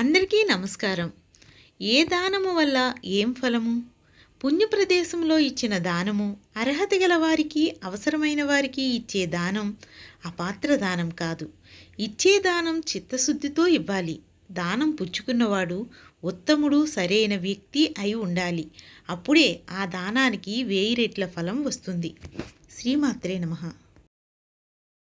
అందరికీ నమస్కారం ఏ దానము వల్ల ఏం ఫలము పుణ్య ప్రదేశంలో ఇచ్చిన దానము అర్హత గల వారికి అవసరమైన వారికి ఇచ్చే దానం అపాత్ర దానం కాదు ఇచ్చే దానం చిత్తశుద్ధితో ఇవ్వాలి దానం పుచ్చుకున్నవాడు ఉత్తముడు సరైన వ్యక్తి అయి ఉండాలి అప్పుడే ఆ దానానికి వేయి రెట్ల ఫలం వస్తుంది శ్రీమాత్రే నమ